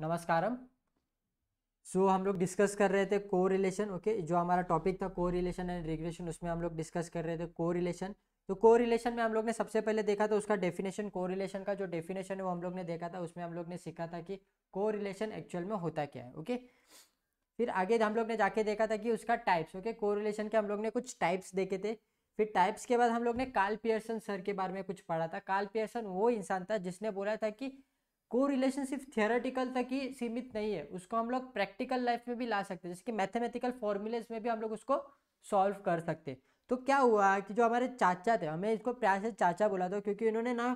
नमस्कार सो so, हम लोग डिस्कस कर रहे थे को रिलेशन ओके जो हमारा टॉपिक था को रिलेशन एंड रिग्रेशन उसमें हम लोग डिस्कस कर रहे थे को रिलेशन तो को रिलेशन में हम लोग ने सबसे पहले देखा था उसका डेफिनेशन को रिलेशन का जो डेफिनेशन है वो हम लोग ने देखा था उसमें हम लोग ने सीखा था कि को रिलेशन एक्चुअल में होता क्या है ओके फिर आगे हम लोग ने जाके देखा था कि उसका टाइप्स ओके को रिलेशन के हम लोग ने कुछ टाइप्स देखे थे फिर टाइप्स के बाद हम लोग ने कार्ल पियर्सन सर के बारे में कुछ पढ़ा था कार्ल पियर्सन वो इंसान था जिसने बोला था कि को रिलेशनशिप थियोरेटिकल तक ही सीमित नहीं है उसको हम लोग प्रैक्टिकल लाइफ में भी ला सकते हैं जैसे कि मैथमेटिकल फॉर्मूलेज में भी हम लोग उसको सॉल्व कर सकते तो क्या हुआ कि जो हमारे चाचा थे हमें इसको प्यार से चाचा बोला था क्योंकि इन्होंने ना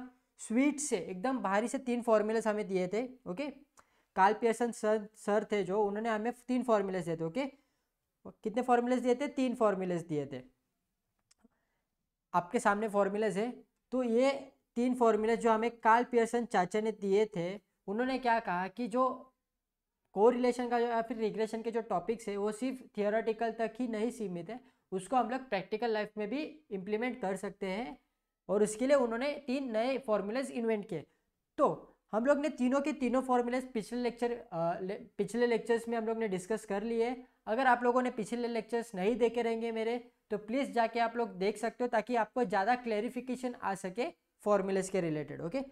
स्वीट से एकदम भारी से तीन फॉर्मूलेस हमें दिए थे ओके काल पियर्सन सर सर थे जो उन्होंने हमें तीन फॉर्मूलेस दिए थे ओके कितने फॉर्मूलेस दिए थे तीन फॉर्मूलेस दिए थे आपके सामने फॉर्मूलेस है तो ये तीन फॉर्मूले जो हमें कार्ल पियर्सन चाचा ने दिए थे उन्होंने क्या कहा कि जो को रिलेशन का जो या फिर रिग्रेशन के जो टॉपिक्स है वो सिर्फ थियोरेटिकल तक ही नहीं सीमित है उसको हम लोग प्रैक्टिकल लाइफ में भी इम्प्लीमेंट कर सकते हैं और उसके लिए उन्होंने तीन नए फॉर्मूलेज इन्वेंट किए तो हम लोग ने तीनों के तीनों फॉर्मूलेज पिछले लेक्चर ले, पिछले लेक्चर्स में हम लोग ने डिस्कस कर लिए अगर आप लोगों ने पिछले लेक्चर्स नहीं देखे रहेंगे मेरे तो प्लीज़ जाके आप लोग देख सकते हो ताकि आपको ज़्यादा क्लेरिफिकेशन आ सके फॉर्मूलेज के रिलेटेड ओके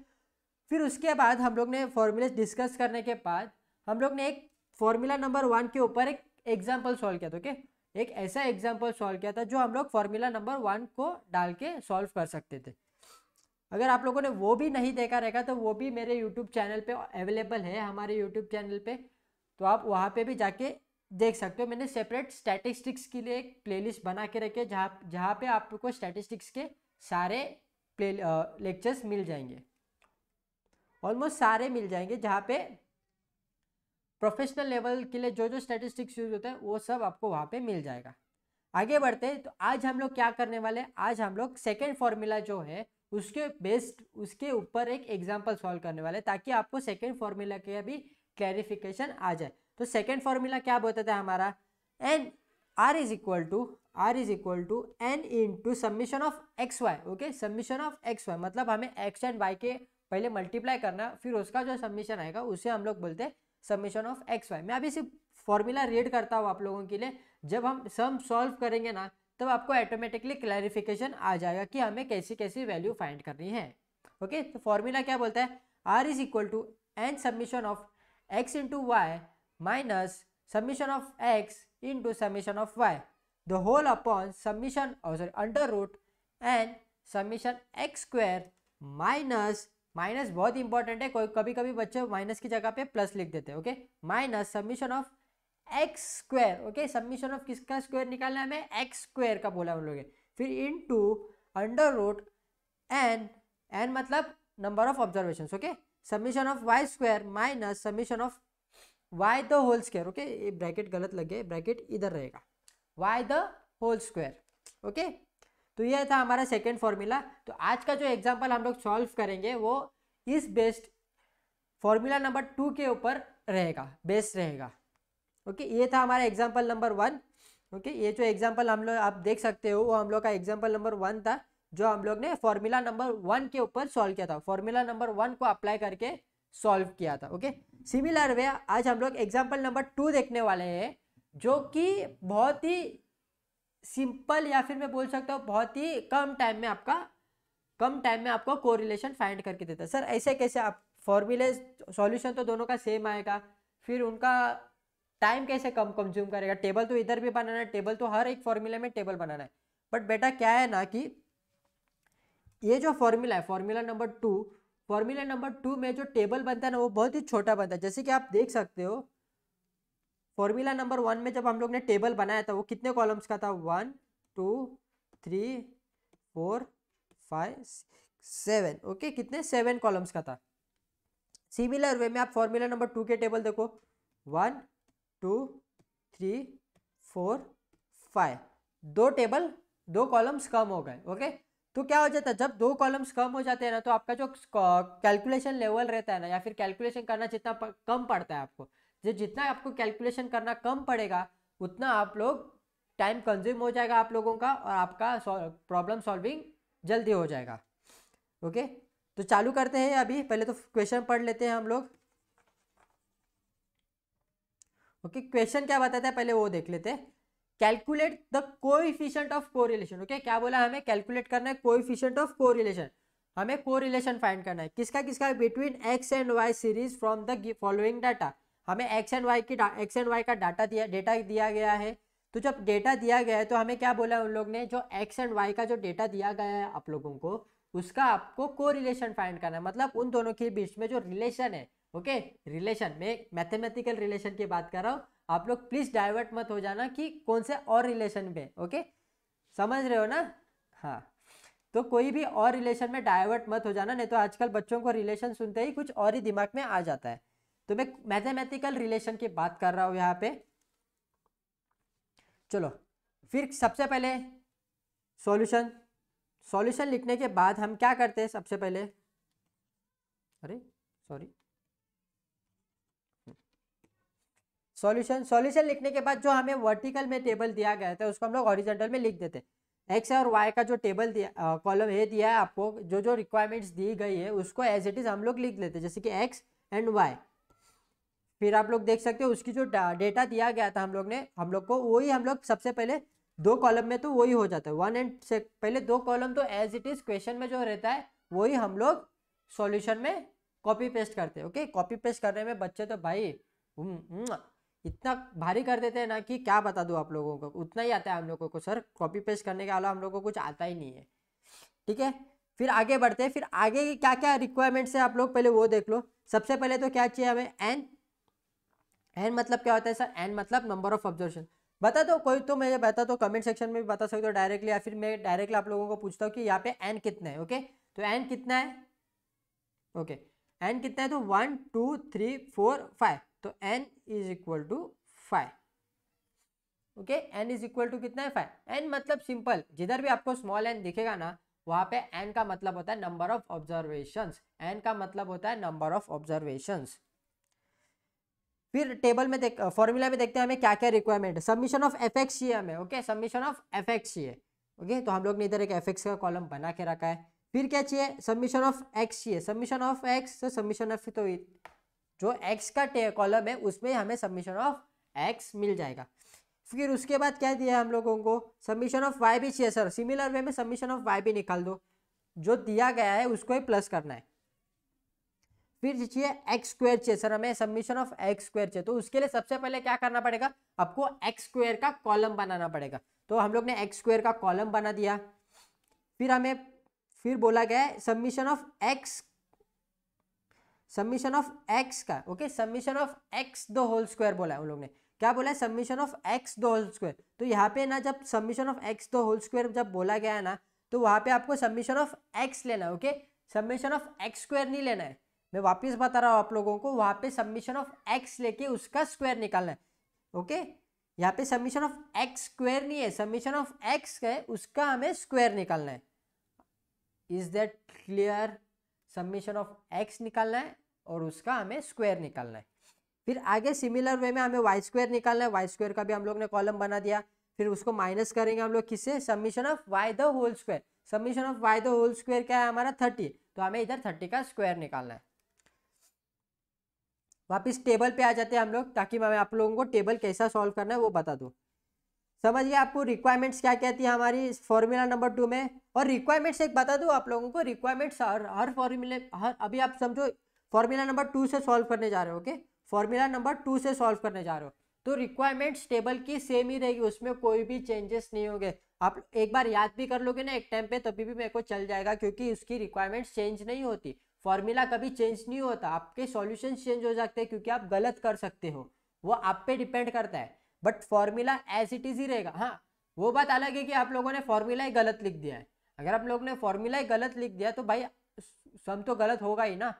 फिर उसके बाद हम लोग ने फॉर्मूलेज डिस्कस करने के बाद हम लोग ने एक फॉर्मूला नंबर वन के ऊपर एक एग्जाम्पल सॉल्व किया था ओके एक ऐसा एग्जाम्पल सॉल्व किया था जो हम लोग फॉर्मूला नंबर वन को डाल के सॉल्व कर सकते थे अगर आप लोगों ने वो भी नहीं देखा रहेगा तो वो भी मेरे यूट्यूब चैनल पर अवेलेबल है हमारे यूट्यूब चैनल पर तो आप वहाँ पर भी जाके देख सकते हो मैंने सेपरेट स्टैटिस्टिक्स के लिए एक प्लेलिस्ट बना के रखे जहाँ जहाँ पे आपको स्टैटिस्टिक्स के सारे प्ले लेक्चर्स uh, मिल जाएंगे ऑलमोस्ट सारे मिल जाएंगे जहाँ पे प्रोफेशनल लेवल के लिए जो जो स्टेटिस्टिक्स यूज होते हैं वो सब आपको वहाँ पे मिल जाएगा आगे बढ़ते हैं तो आज हम लोग क्या करने वाले हैं आज हम लोग सेकेंड फार्मूला जो है उसके बेस्ड उसके ऊपर एक एग्जाम्पल सॉल्व करने वाले ताकि आपको सेकेंड फार्मूला के भी क्लैरिफिकेशन आ जाए तो सेकेंड फार्मूला क्या बोलते थे हमारा N R is equal to R is equal to N into submission of X Y okay submission of X Y मतलब हमें एक्स एंड वाई के पहले मल्टीप्लाई करना फिर उसका जो सबमिशन आएगा उसे हम लोग बोलते हैं सबमिशन ऑफ एक्स वाई मैं अभी सिर्फ फॉर्मूला रीड करता हूँ आप लोगों के लिए जब हम सम सॉल्व करेंगे ना तब आपको ऑटोमेटिकली क्लैरिफिकेशन आ जाएगा कि हमें कैसी कैसी वैल्यू फाइंड करनी है ओके तो फॉर्मूला क्या बोलता है R is equal to N submission of X into Y minus submission of X into submission of Y the whole upon summation or sorry under root summation summation x square minus minus बहुत important है कोई कभी कभी बच्चे minus की जगह पे plus लिख देते हैं okay minus submission of X square okay submission of किसका स्क्वायर निकालना है हमें एक्स स्क्वायर का बोला हम लोग फिर into under root N N मतलब number of observation okay submission of Y square minus submission of Y the whole square okay bracket गलत लग गया ब्रैकेट इधर रहेगा Y the whole square okay तो यह था हमारा सेकेंड फॉर्मूला तो आज का जो एग्जाम्पल हम लोग सॉल्व करेंगे वो इस बेस्ड फॉर्मूला नंबर टू के ऊपर रहेगा बेस्ट रहेगा ओके ये था हमारा एग्जाम्पल नंबर वन ओके ये जो एग्जाम्पल हम लोग आप देख सकते हो वो हम लोग का एग्जाम्पल नंबर वन था जो हम लोग ने फॉर्मूला नंबर वन के ऊपर सॉल्व किया था फॉर्मूला नंबर वन को अप्लाई करके सॉल्व किया था ओके सिमिलर वे आज हम लोग एग्जाम्पल नंबर टू देखने वाले हैं जो कि बहुत ही सिंपल या फिर मैं बोल सकता हूँ बहुत ही कम टाइम में आपका कम टाइम में आपको कोरिलेशन फाइंड करके देता है सर ऐसे कैसे आप फॉर्मूले सॉल्यूशन तो दोनों का सेम आएगा फिर उनका टाइम कैसे कम कंज्यूम करेगा टेबल तो इधर भी बनाना है टेबल तो हर एक फॉर्मूले में टेबल बनाना है बट बेटा क्या है ना कि ये जो फॉर्मूला है formula number two formula number two में जो टेबल बनता है ना वो बहुत ही छोटा बनता है जैसे कि आप देख सकते हो फॉर्मूला नंबर वन में जब हम लोग ने टेबल बनाया था वो कितने कॉलम्स का था one two three four five seven okay कितने सेवन कॉलम्स का था सिमिलर वे में आप फॉर्मूला नंबर टू के टेबल देखो one two three four five दो टेबल दो कॉलम्स कम हो गए ओके तो क्या हो जाता है जब दो कॉलम्स कम हो जाते हैं ना तो आपका जो कैलकुलेशन लेवल रहता है ना या फिर कैलकुलेशन करना जितना कम पड़ता है आपको जो जितना आपको कैलकुलेशन करना कम पड़ेगा उतना आप लोग टाइम कंज्यूम हो जाएगा आप लोगों का और आपका प्रॉब्लम सॉल्विंग जल्दी हो जाएगा ओके तो चालू करते हैं अभी पहले तो क्वेश्चन पढ़ लेते हैं हम लोग ओके क्वेश्चन क्या बताता है पहले वो देख लेते हैं calculate the coefficient of correlation okay क्या बोला हमें कैलकुलेट करना है कोइफिशिएंट ऑफ कोरिलेशन हमें कोरिलेशन फाइंड करना है किसका किसका between X and Y series from the following data हमें एक्स एंड वाई की एक्स एंड वाई का डाटा दिया डेटा दिया गया है तो जब डेटा दिया गया है तो हमें क्या बोला उन लोग ने जो एक्स एंड वाई का जो डेटा दिया गया है आप लोगों को उसका आपको को रिलेशन फाइंड करना है मतलब उन दोनों के बीच में जो रिलेशन है ओके रिलेशन में मैथमेटिकल रिलेशन की बात कर रहा हूँ आप लोग प्लीज डाइवर्ट मत हो जाना कि कौन से और रिलेशन में ओके समझ रहे हो ना हाँ तो कोई भी और रिलेशन में डाइवर्ट मत हो जाना नहीं तो आजकल बच्चों को रिलेशन सुनते ही कुछ और ही दिमाग में आ जाता है तो मैं मैथमेटिकल रिलेशन की बात कर रहा हूँ यहाँ पे चलो फिर सबसे पहले सॉल्यूशन सॉल्यूशन लिखने के बाद हम क्या करते हैं सबसे पहले अरे सॉरी सॉल्यूशन सॉल्यूशन लिखने के बाद जो हमें वर्टिकल में टेबल दिया गया था उसको हम लोग ऑरिजेंटल में लिख देते हैं एक्स और वाई का जो टेबल दिया कॉलम ए दिया है आपको जो जो रिक्वायरमेंट्स दी गई है उसको एज इट इज़ हम लोग लिख लेते हैं जैसे कि एक्स एंड वाई फिर आप लोग देख सकते हो उसकी जो डेटा दिया गया था हम लोग ने हम लोग को वही हम लोग सबसे पहले दो कॉलम में तो वही हो जाता है वन एंड से पहले दो कॉलम तो एज इट इज क्वेश्चन में जो रहता है वही हम लोग सॉल्यूशन में कॉपी पेस्ट करते हैं ओके कॉपी पेस्ट करने में बच्चे तो भाई इतना भारी कर देते हैं ना कि क्या बता दूँ आप लोगों को उतना ही आता है हम लोगों को सर कॉपी पेस्ट करने के अलावा हम लोग को कुछ आता ही नहीं है ठीक है फिर आगे बढ़ते हैं फिर आगे क्या क्या रिक्वायरमेंट्स है आप लोग पहले वो देख लो सबसे पहले तो क्या चाहिए हमें एंड एन मतलब क्या होता है सर एन मतलब नंबर ऑफ ऑब्जर्वेशन बता दो कोई तो मुझे बता दो कमेंट सेक्शन में भी बता सकते हो डायरेक्टली या फिर मैं डायरेक्टली आप लोगों को पूछता हूँ कि यहाँ पे एन कितना है ओके तो एन कितना है ओके एन कितना है तो one two three four five तो N is equal to five okay N is equal to कितना है फाइव एन मतलब सिंपल जिधर भी आपको स्मॉल एन दिखेगा ना वहाँ पे एन का मतलब होता है नंबर ऑफ ऑब्जर्वेशंस एन का मतलब होता है नंबर ऑफ ऑब्जर्वेशंस फिर टेबल में देख फॉर्मूला में देखते हैं हमें क्या क्या रिक्वायरमेंट है सबमिशन ऑफ एफ एक्स चाहिए हमें okay submission of F X चाहिए ओके तो हम लोग ने इधर एक एफ एक्स का कॉलम बना के रखा है फिर क्या चाहिए सबमिशन ऑफ एक्स चाहिए सबमिशन ऑफ एक्स तो सबमिशन ऑफ तो जो एक्स का कॉलम है उसमें हमें सबमिशन ऑफ एक्स मिल जाएगा फिर उसके बाद क्या दिया हम लोगों को सबमिशन ऑफ वाई भी चाहिए सर सिमिलर वे में सबमिशन ऑफ वाई भी निकाल दो जो दिया गया है उसको ही प्लस करना है फिर चाहिए एक्स स्क्वायर चाहिए सर हमें सबमिशन ऑफ एक्स स्क्वायर चाहिए तो उसके लिए सबसे पहले क्या करना पड़ेगा आपको एक्स स्क्वायर का कॉलम बनाना पड़ेगा तो हम लोग ने एक्स स्क्वायर का कॉलम बना दिया फिर हमें फिर बोला गया है submission of X submission of X का okay submission of X the whole square बोला है उन लोग ने क्या बोला है submission of X the whole square तो यहाँ पे ना जब submission of X the whole square जब बोला गया है ना तो वहां पे आपको सबमिशन ऑफ एक्स लेना है okay submission of X square नहीं लेना है मैं वापस बता रहा हूँ आप लोगों को वहाँ पे सबमिशन ऑफ एक्स लेके उसका स्क्वायर निकालना है ओके यहाँ पे सबमिशन ऑफ एक्स स्क्वायर नहीं है सबमिशन ऑफ एक्स है उसका हमें स्क्वायर निकालना है is that clear submission of X निकालना है और उसका हमें स्क्वायर निकालना है फिर आगे सिमिलर वे में हमें वाई स्क्वायर निकालना है वाई स्क्वायर का भी हम लोग ने कॉलम बना दिया फिर उसको माइनस करेंगे हम लोग किससे submission of Y the whole square submission of Y the whole square क्या है हमारा थर्टी तो हमें इधर थर्टी का स्क्वायर निकालना है वापस टेबल पे आ जाते हैं हम लोग ताकि मैं आप लोगों को टेबल कैसा सॉल्व करना है वो बता दूँ समझिए आपको रिक्वायरमेंट्स क्या कहती है हमारी फॉर्मूला नंबर टू में और रिक्वायरमेंट्स एक बता दूँ आप लोगों को रिक्वायरमेंट्स हर हर फॉर्मूले हर अभी आप समझो फॉर्मूला नंबर टू से सॉल्व करने जा रहे हो ओके फॉर्मूला नंबर टू से सॉल्व करने जा रहे हो तो रिक्वायरमेंट्स टेबल की सेम ही रहेगी उसमें कोई भी चेंजेस नहीं होंगे आप एक बार याद भी कर लोगे ना एक टाइम पे तभी भी मेरे को चल जाएगा क्योंकि उसकी रिक्वायरमेंट्स चेंज नहीं होती फॉर्मूला कभी चेंज नहीं होता आपके सॉल्यूशन चेंज हो जाते हैं क्योंकि आप गलत कर सकते हो वो आप पे डिपेंड करता है but formula as it is ही रहेगा हाँ वो बात अलग है कि आप लोगों ने फॉर्मूला ही गलत लिख दिया है अगर आप लोगों ने फॉर्मूला ही गलत लिख दिया तो भाई सम तो गलत होगा ही ना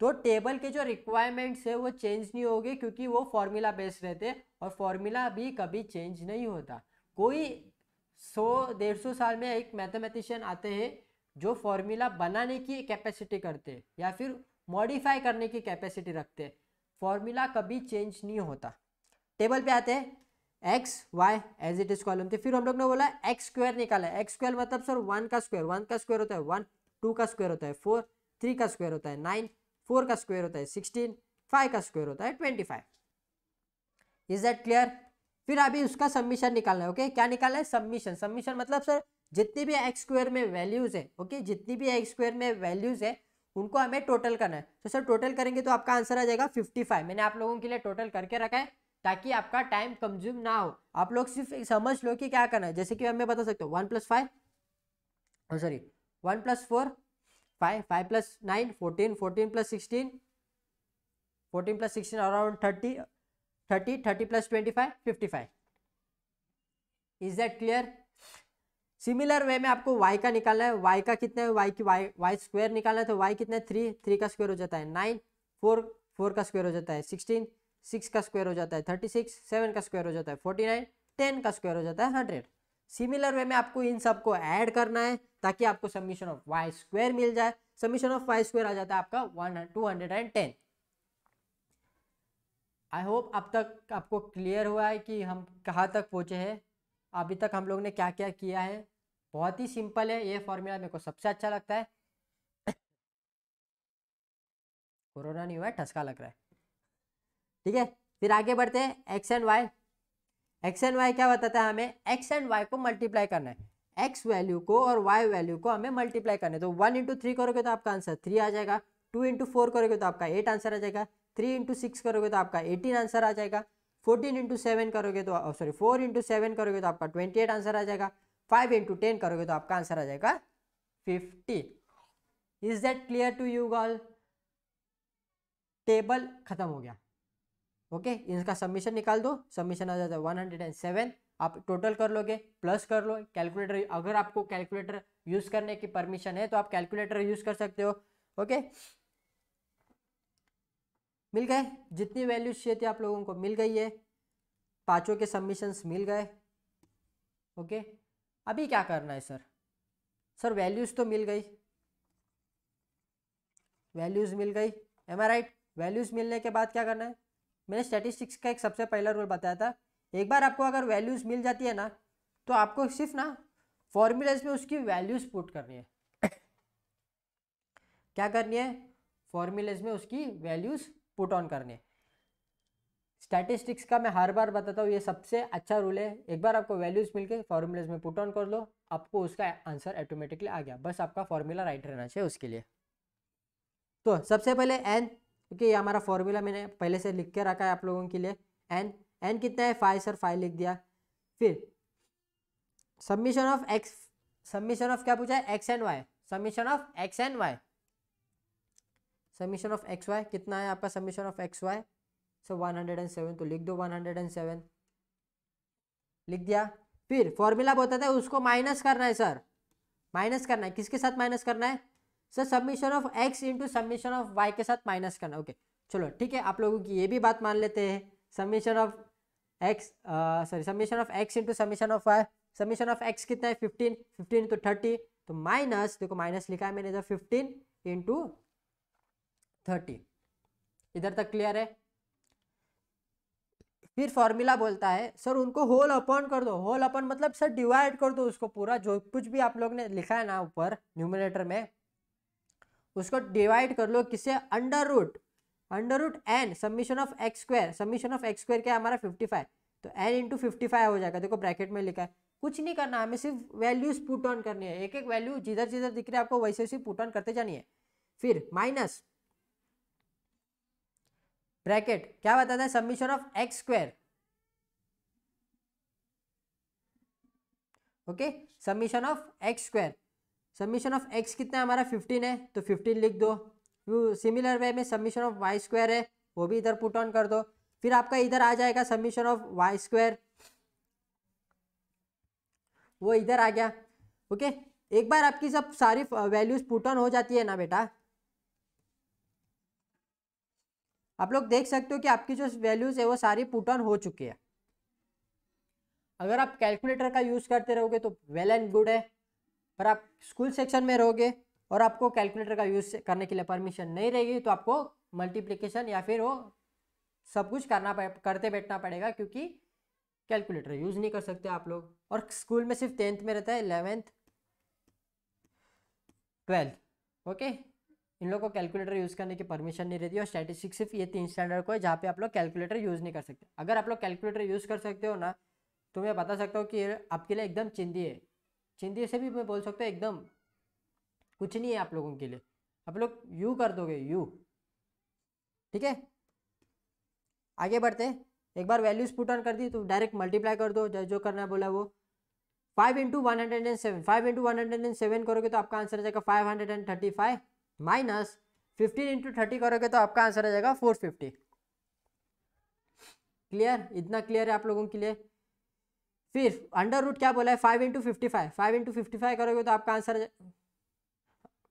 तो टेबल के जो रिक्वायरमेंट्स है वो चेंज नहीं होगी क्योंकि वो फॉर्मूला बेस्ड रहते और फॉर्मूला भी कभी चेंज नहीं होता कोई सौ डेढ़ सौ साल में एक मैथमेटिशियन आते हैं जो फॉर्मूला बनाने की कैपेसिटी करते या फिर मॉडिफाई करने की कैपेसिटी रखते फॉर्मूला कभी चेंज नहीं होता टेबल पे आते हैं x, y as it is column थे फिर हम लोग ने बोला एक्स स्क्वायर निकाला एक्स स्क्वायर मतलब सर वन का स्क्वायर वन का स्क्वायर होता है वन टू का स्क्वायर होता है फोर थ्री का स्क्वायर होता है नाइन फोर का स्क्वायर होता है सिक्सटीन फाइव का स्क्वायर होता है twenty five is that clear फिर अभी उसका सबमिशन निकालना है ओके okay? क्या निकालना है सबमिशन सबमिशन मतलब सर जितनी भी एक्स स्क्वायर में वैल्यूज़ है ओके जितनी भी एक्स स्क्वायर में वैल्यूज़ है उनको हमें टोटल करना है तो सर टोटल करेंगे तो आपका आंसर आ जाएगा 55 मैंने आप लोगों के लिए टोटल करके रखा है ताकि आपका टाइम कंज्यूम ना हो आप लोग सिर्फ समझ लो कि क्या करना है जैसे कि हमें बता सकते हो one plus five sorry one plus four five five plus nine fourteen fourteen plus sixteen fourteen plus sixteen around thirty thirty thirty plus twenty five fifty five is that clear similar way में आपको Y का निकालना है Y का कितना है Y की Y Y square निकालना है तो वाई कितना है थ्री थ्री का स्क्वायर हो जाता है नाइन फोर फोर का स्क्वायर हो जाता है सिक्सटीन सिक्स का स्क्वायर हो जाता है थर्टी सिक्स सेवन का स्क्वायर हो जाता है फोर्टी नाइन टेन का स्क्वायर हो जाता है हंड्रेड सिमिलर वे में आपको इन सबको ऐड करना है ताकि आपको सबमिशन ऑफ वाई स्क्वायर मिल जाए सबमिशन ऑफ वाई स्क्वायर आ जाता है आपका one two hundred and ten I hope अब तक आपको क्लियर हुआ है कि हम कहाँ तक पहुँचे हैं अभी तक हम लोग ने क्या क्या किया है बहुत ही सिंपल है ये फॉर्मूला मेरे को सबसे अच्छा लगता है कोरोना नहीं हुआ है ठसका लग रहा है ठीक है फिर आगे बढ़ते हैं X and Y X and Y क्या बताता है हमें एक्स एंड वाई को मल्टीप्लाई करना है एक्स वैल्यू को और वाई वैल्यू को हमें मल्टीप्लाई करना है तो वन इंटू थ्री करोगे तो आपका आंसर थ्री आ जाएगा टू इंटू फोर करोगे तो आपका एट आंसर आ जाएगा थ्री इंटू सिक्स करोगे तो आपका एटीन आंसर आ जाएगा फोर्टीन इंटू सेवन करोगे तो सॉरी फोर इंटू सेवन करोगे तो आपका ट्वेंटी एट आंसर आ जाएगा फाइव इंटू टेन करोगे तो आपका आंसर आ जाएगा fifty is that clear to you गॉल टेबल खत्म हो गया ओके okay? इनका सबमिशन निकाल दो सबमिशन आ जाता है वन हंड्रेड एंड सेवन आप टोटल कर लोगे प्लस कर लो कैलकुलेटर अगर आपको कैलकुलेटर यूज करने की परमिशन है तो आप कैलकुलेटर यूज कर सकते हो ओके मिल गए जितनी वैल्यूज चाहिए थी आप लोगों को मिल गई है पांचों के सबमिशंस मिल गए ओके okay? अभी क्या करना है सर सर वैल्यूज़ तो मिल गई वैल्यूज़ मिल गई एम आई राइट वैल्यूज़ मिलने के बाद क्या करना है मैंने स्टैटिस्टिक्स का एक सबसे पहला रूल बताया था एक बार आपको अगर वैल्यूज़ मिल जाती है ना तो आपको सिर्फ ना फॉर्मूलाज में उसकी वैल्यूज़ पुट करनी है क्या करनी है फॉर्मूलेज में उसकी वैल्यूज़ पुट ऑन करनी है स्टैटिस्टिक्स का मैं हर बार बताता हूँ ये सबसे अच्छा रूल है एक बार आपको वैल्यूज़ मिलके फॉर्मूलेज में पुट ऑन कर लो आपको उसका आंसर ऑटोमेटिकली आ गया बस आपका फॉर्मूला राइट रहना चाहिए उसके लिए तो सबसे पहले एन क्योंकि ये हमारा फॉर्मूला मैंने पहले से लिख के रखा है आप लोगों के लिए एन एन कितना है फाइव सर फाइव लिख दिया फिर submission of X submission of क्या पूछा है X and Y submission of X and Y submission of X Y कितना है आपका सबमिशन ऑफ एक्स वाई सब 107 तो लिख दो 107 लिख दिया फिर फॉर्मूला बताता है उसको माइनस करना है सर माइनस करना है किसके साथ माइनस करना है sir submission of X into submission of Y के साथ माइनस करना है ओके चलो ठीक है आप लोगों की ये भी बात मान लेते हैं submission of X sorry submission of X into submission of Y submission of X कितना है फिफ्टीन फिफ्टीन इंटू थर्टी तो माइनस देखो माइनस लिखा है मैंने इधर फिफ्टीन इंटू थर्टी इधर तक क्लियर है फिर फॉर्मूला बोलता है सर उनको होल अपॉन कर दो होल अपॉन मतलब सर डिवाइड कर दो उसको पूरा जो कुछ भी आप लोग ने लिखा है ना ऊपर न्यूमिनेटर में उसको डिवाइड कर लो किसे under root under root N submission of X square submission of X square क्या है हमारा फिफ्टी फाइव तो एन इंटू फिफ्टी फाइव हो जाएगा देखो ब्रैकेट में लिखा है कुछ नहीं करना हमें सिर्फ वैल्यूज पुट ऑन करनी है एक एक वैल्यू जिधर जिधर दिख रही है आपको वैसे वैसे पुट ऑन करते जानी है फिर माइनस ब्रैकेट क्या बताता है submission of X square okay submission of X square submission of X कितना हमारा फिफ्टीन है तो फिफ्टीन लिख दो सिमिलर वे में सबमिशन ऑफ वाई स्क्वायर है वो भी इधर पुट ऑन कर दो फिर आपका इधर आ जाएगा सबमिशन ऑफ वाई स्क्वायर वो इधर आ गया ओके okay? एक बार आपकी सब सारी वैल्यूज पुट ऑन हो जाती है ना बेटा आप लोग देख सकते हो कि आपकी जो वैल्यूज है वो सारी पुट ऑन हो चुकी है अगर आप कैलकुलेटर का यूज़ करते रहोगे तो वेल एंड गुड है पर आप स्कूल सेक्शन में रहोगे और आपको कैलकुलेटर का यूज़ करने के लिए परमिशन नहीं रहेगी तो आपको मल्टीप्लीकेशन या फिर वो सब कुछ करना करते बैठना पड़ेगा क्योंकि कैलकुलेटर यूज़ नहीं कर सकते आप लोग और स्कूल में सिर्फ टेंथ में रहता है इलेवेंथ ट्वेल्थ ओके इन लोग को कैलकुलेटर यूज़ करने की परमिशन नहीं रहती और स्टैटिस्टिक्स सिर्फ ये तीन स्टैंडर्ड को है जहाँ पे आप लोग कैलकुलेटर यूज़ नहीं कर सकते अगर आप लोग कैलकुलेटर यूज़ कर सकते हो ना तो मैं बता सकता हूँ कि आपके लिए एकदम चिंदी है चिंदी से भी मैं बोल सकता हूँ एकदम कुछ नहीं है आप लोगों के लिए आप लोग यू कर दोगे यू ठीक है आगे बढ़ते हैं एक बार वैल्यूज पुट ऑन कर दी तो डायरेक्ट मल्टीप्लाई कर दो जो करना बोला वो five into one hundred and seven five into one hundred and seven करोगे तो आपका आंसर आ जाएगा five hundred and thirty five minus fifteen into thirty करोगे तो आपका आंसर आ जाएगा फोर फिफ्टी क्लियर इतना क्लियर है आप लोगों के लिए फिर अंडर रूट क्या बोला है five into fifty five five into fifty five करोगे तो आपका answer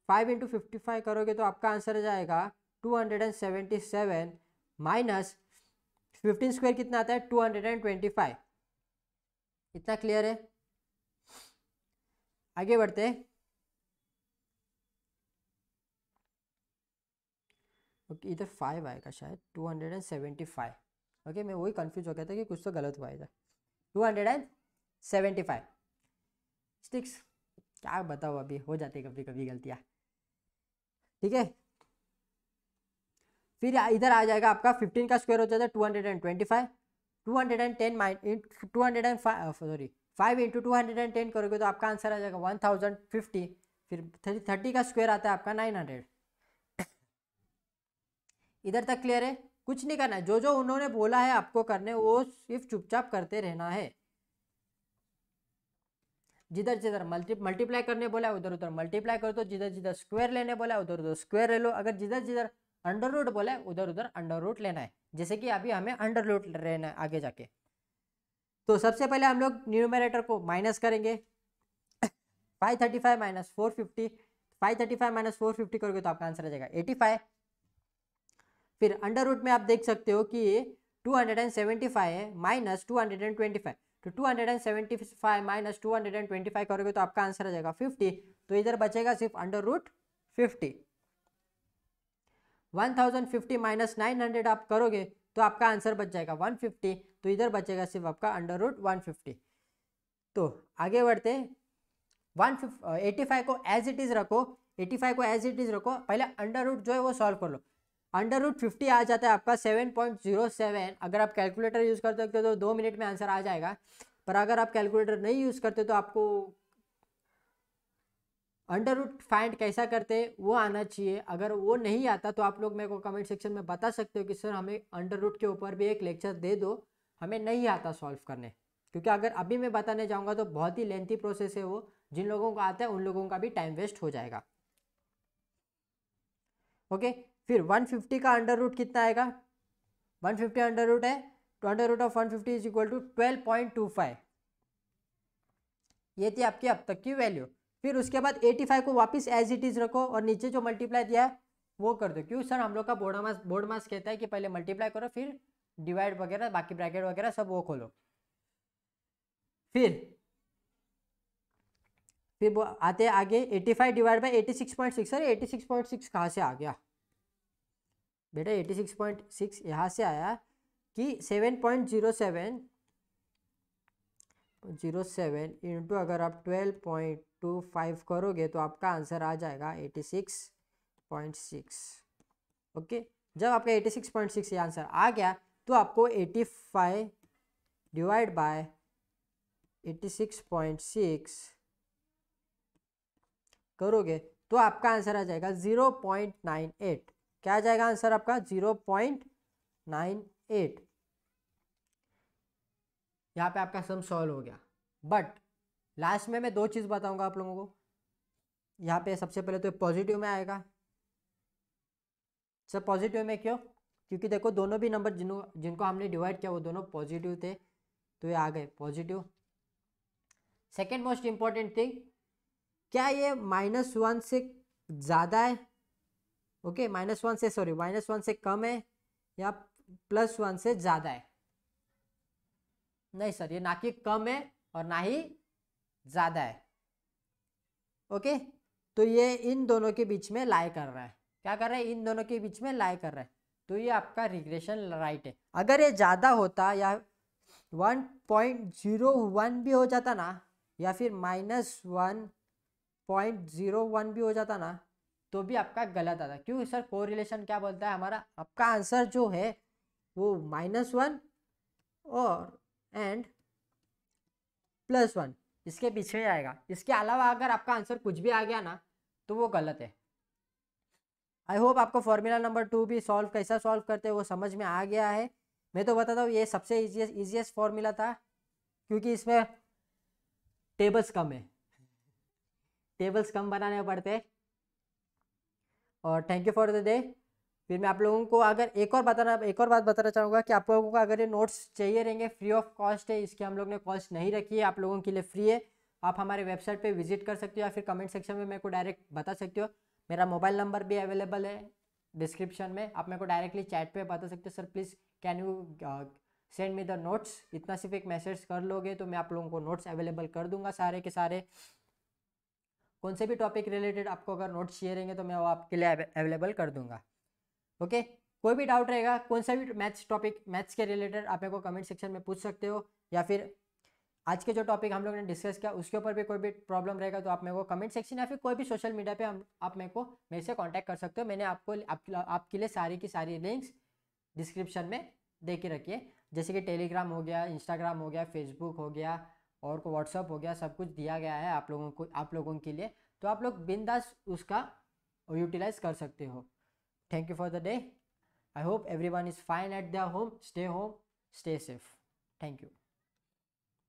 five into fifty five करोगे तो आपका आंसर आ जाएगा two hundred and seventy seven minus fifteen square कितना आता है two hundred and twenty five इतना क्लियर है आगे बढ़ते हैं ओके इधर फाइव आएगा शायद two hundred and seventy five okay मैं वही कन्फ्यूज हो गया था कि कुछ तो गलत हुआ इधर two hundred and seventy five sticks क्या बताओ अभी हो जाती कभी कभी गलतियाँ ठीक है फिर इधर आ जाएगा आपका फिफ्टीन का स्क्वायर हो जाता है two hundred and twenty five two hundred and ten mine two hundred and five sorry five into two hundred and ten करोगे तो आपका आंसर आ जाएगा वन थाउजेंड फिफ्टी फिर थर्टी का स्क्वायर आता है आपका नाइन हंड्रेड इधर तक क्लियर है कुछ नहीं करना है जो जो उन्होंने बोला है आपको करने वो सिर्फ चुपचाप करते रहना है जिधर जिधर मल्टी मल्टीप्लाई करने बोला है उधर उधर मल्टीप्लाई कर दो जिधर जिधर स्क्वायर लेने बोला है उधर उधर स्क्वायर ले लो अगर जिधर जिधर अंडर रूट बोला है उधर उधर अंडर रूट लेना है जैसे कि अभी हमें अंडर रूट लेना है आगे जाके तो सबसे पहले हम लोग न्यूमरेटर को माइनस करेंगे five thirty five minus four fifty five thirty five minus four fifty करोगे तो आपका आंसर आ जाएगा एटी फाइव फिर अंडर रूट में आप देख सकते हो कि ये 275 है माइनस 225 तो 275 माइनस 225 करोगे तो आपका आंसर आ जाएगा 50 तो इधर बचेगा सिर्फ under root fifty one thousand fifty minus nine hundred आप करोगे तो आपका आंसर बच जाएगा वन फिफ्टी तो इधर बचेगा सिर्फ आपका अंडर रूट वन फिफ्टी तो आगे बढ़ते वन एटी फाइव को एज इट इज़ रखो एटी फाइव को एज इट इज़ रखो पहले अंडर रूट जो है वो सॉल्व कर लो अंडर रूट फिफ्टी आ जाता है आपका सेवन पॉइंट जीरो सेवन अगर आप कैलकुलेटर यूज़ करते हो तो दो मिनट में आंसर आ जाएगा पर अगर आप कैलकुलेटर नहीं यूज़ करते तो आपको अंडर रूट फाइंड कैसा करते वो आना चाहिए अगर वो नहीं आता तो आप लोग मेरे को कमेंट सेक्शन में बता सकते हो कि सर हमें अंडर रूट के ऊपर भी एक लेक्चर दे दो हमें नहीं आता सॉल्व करने क्योंकि अगर अभी मैं बताने जाऊँगा तो बहुत ही लेंथी प्रोसेस है वो जिन लोगों को आता है उन लोगों का भी टाइम वेस्ट हो जाएगा ओके okay? फिर 150 का अंडर रूट कितना आएगा 150 फिफ्टी अंडर रूट है तो under root of 150 fifty is equal to twelve point two five ये थी आपकी अब तक की वैल्यू फिर उसके बाद 85 को वापस एज इट इज़ रखो और नीचे जो मल्टीप्लाई दिया है वो कर दो क्यों सर हम लोग का बोर्ड मास बोर्ड मास कहता है कि पहले मल्टीप्लाई करो फिर डिवाइड वगैरह बाकी ब्रैकेट वगैरह सब वो खोलो फिर फिर वो आते आगे 85 divide by eighty six point six sir eighty six point six कहाँ से आ गया बेटा एटी सिक्स पॉइंट सिक्स यहाँ से आया कि सेवन 7.07 जीरो सेवन इंटू अगर आप ट्वेल्व पॉइंट टू फाइव करोगे तो आपका आंसर आ जाएगा eighty six point six okay जब आपका एटी सिक्स पॉइंट सिक्स ये आंसर आ गया तो आपको eighty five divide by eighty six point six करोगे तो आपका आंसर आ जाएगा ज़ीरो पॉइंट नाइन एट क्या आ जाएगा आंसर आपका जीरो पॉइंट नाइन एट यहाँ पे आपका सम सॉल्व हो गया बट लास्ट में मैं दो चीज़ बताऊंगा आप लोगों को यहाँ पे सबसे पहले तो पॉजिटिव में आएगा सर पॉजिटिव में क्यों क्योंकि देखो दोनों भी नंबर जिनको जिनको हमने डिवाइड किया वो दोनों पॉजिटिव थे तो ये आ गए positive second most important thing क्या ये माइनस वन से ज़्यादा है ओके माइनस वन से सॉरी माइनस वन से कम है या प्लस वन से ज़्यादा है नहीं सर ये ना कि कम है और ना ही ज़्यादा है ओके तो ये इन दोनों के बीच में लाई कर रहा है क्या कर रहा है इन दोनों के बीच में लाई कर रहा है तो ये आपका रिग्रेशन राइट है अगर ये ज़्यादा होता या वन पॉइंट जीरो वन भी हो जाता ना या फिर minus one point zero one भी हो जाता ना तो भी आपका गलत आता क्यों सर कोरिलेशन क्या बोलता है हमारा आपका आंसर जो है वो माइनस वन और एंड प्लस वन इसके पीछे ही आएगा इसके अलावा अगर आपका आंसर कुछ भी आ गया ना तो वो गलत है आई होप आपको फॉर्मूला नंबर टू भी सॉल्व कैसा सॉल्व करते हैं वो समझ में आ गया है मैं तो बताता हूँ ये सबसे ईजिएस्ट ईजीएस्ट फॉर्मूला था क्योंकि इसमें टेबल्स कम है टेबल्स कम बनाने पड़ते और thank you for the day फिर मैं आप लोगों को अगर एक और बताना एक और बात बताना चाहूँगा कि आप लोगों को अगर ये नोट्स चाहिए रहेंगे फ्री ऑफ कॉस्ट है इसकी हम लोग ने कॉस्ट नहीं रखी है आप लोगों के लिए फ्री है आप हमारे वेबसाइट पे विजिट कर सकते हो या फिर कमेंट सेक्शन में मेरे को डायरेक्ट बता सकते हो मेरा मोबाइल नंबर भी अवेलेबल है डिस्क्रिप्शन में आप मेरे को डायरेक्टली चैट पर बता सकते हो sir please can you send me the notes इतना सिर्फ एक मैसेज कर लोगे तो मैं आप लोगों को नोट्स अवेलेबल कर दूंगा सारे के सारे कौन से भी टॉपिक रिलेटेड आपको अगर नोट्स चाहिए रहेंगे तो मैं वो आपके लिए अवेलेबल कर दूंगा ओके कोई भी डाउट रहेगा कौन सा भी मैथ्स टॉपिक मैथ्स के रिलेटेड आप मेरे को कमेंट सेक्शन में पूछ सकते हो या फिर आज के जो टॉपिक हम लोग ने डिस्कस किया उसके ऊपर भी कोई भी प्रॉब्लम रहेगा तो आप मेरे को कमेंट सेक्शन या फिर कोई भी सोशल मीडिया पे हम आप मेरे को मेरे से कांटेक्ट कर सकते हो मैंने आपको आप, आपके लिए सारी की सारी लिंक्स डिस्क्रिप्शन में दे के रखिए जैसे कि टेलीग्राम हो गया इंस्टाग्राम हो गया फेसबुक हो गया और को व्हाट्सअप हो गया सब कुछ दिया गया है आप लोगों को आप लोगों के लिए तो आप लोग बिंदास उसका यूटिलाइज कर सकते हो thank you for the day I hope everyone is fine at the home stay home stay safe thank you